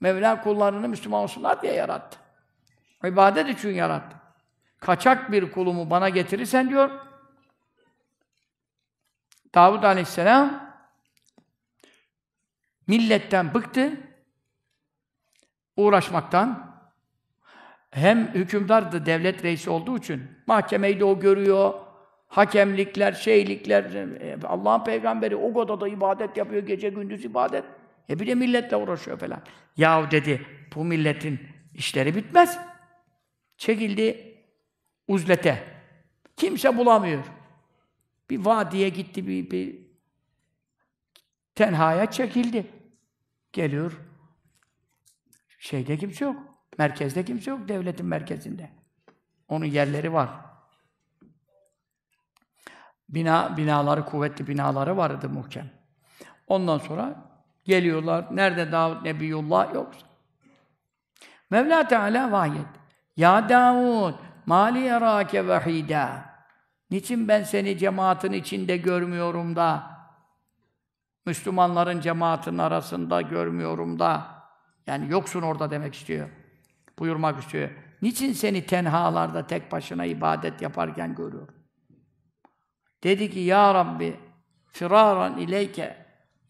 Mevla kullarını Müslüman olsunlar diye yarattı. İbadet için yarattı. Kaçak bir kulumu bana getirirsen diyor, Davud Aleyhisselam milletten bıktı, uğraşmaktan. Hem hükümdardı, devlet reisi olduğu için. Mahkemeyi de o görüyor, hakemlikler, şeylikler, e, Allah'ın peygamberi o kadar da ibadet yapıyor, gece gündüz ibadet. E bir de milletle uğraşıyor falan. Yahu dedi, bu milletin işleri bitmez. Çekildi uzlete. Kimse bulamıyor. Bir vadiye gitti, bir, bir tenhaya çekildi. Geliyor. Şeyde kimse yok. Merkezde kimse yok, devletin merkezinde. Onun yerleri var. Bina, binaları, kuvvetli binaları vardı muhkem. Ondan sonra Geliyorlar. Nerede Davud Nebiyullah? Yoksa. Mevla Teala vahyet. Ya Davud, mali yarake vahida. Niçin ben seni cemaatin içinde görmüyorum da, Müslümanların cemaatin arasında görmüyorum da, yani yoksun orada demek istiyor. Buyurmak istiyor. Niçin seni tenhalarda tek başına ibadet yaparken görüyorum? Dedi ki, Ya Rabbi, firaran ileyke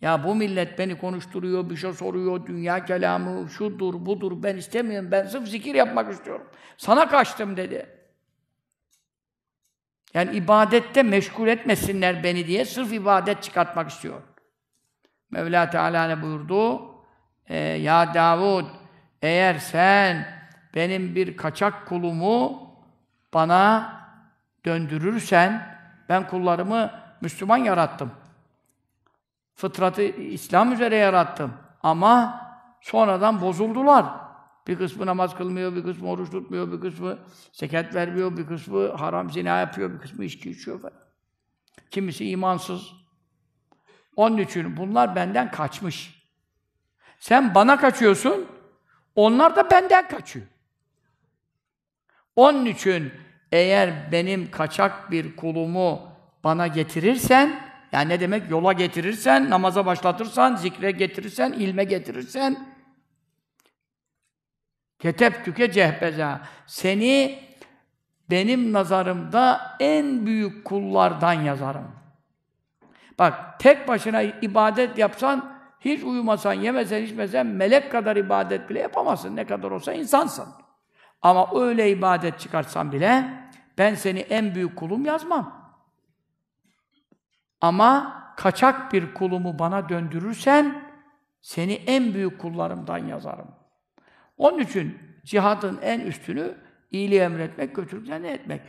ya bu millet beni konuşturuyor, bir şey soruyor, dünya kelamı şudur, budur, ben istemiyorum, ben sırf zikir yapmak istiyorum. Sana kaçtım dedi. Yani ibadette meşgul etmesinler beni diye sırf ibadet çıkartmak istiyor. Mevla Teala ne buyurdu? E, ya Davud, eğer sen benim bir kaçak kulumu bana döndürürsen, ben kullarımı Müslüman yarattım. Fıtratı İslam üzere yarattım. Ama sonradan bozuldular. Bir kısmı namaz kılmıyor, bir kısmı oruç tutmuyor, bir kısmı zekat vermiyor, bir kısmı haram zina yapıyor, bir kısmı içki içiyor falan. Kimisi imansız. Onun için bunlar benden kaçmış. Sen bana kaçıyorsun, onlar da benden kaçıyor. Onun için eğer benim kaçak bir kulumu bana getirirsen yani ne demek? Yola getirirsen, namaza başlatırsan, zikre getirirsen, ilme getirirsen ketep tüke cehbeza. Seni benim nazarımda en büyük kullardan yazarım. Bak tek başına ibadet yapsan, hiç uyumasan, yemesen, içmesen melek kadar ibadet bile yapamazsın. Ne kadar olsa insansın. Ama öyle ibadet çıkartsan bile ben seni en büyük kulum yazmam. Ama kaçak bir kulumu bana döndürürsen seni en büyük kullarımdan yazarım. Onun için cihadın en üstünü iyiliği emretmek, kötülükten etmek.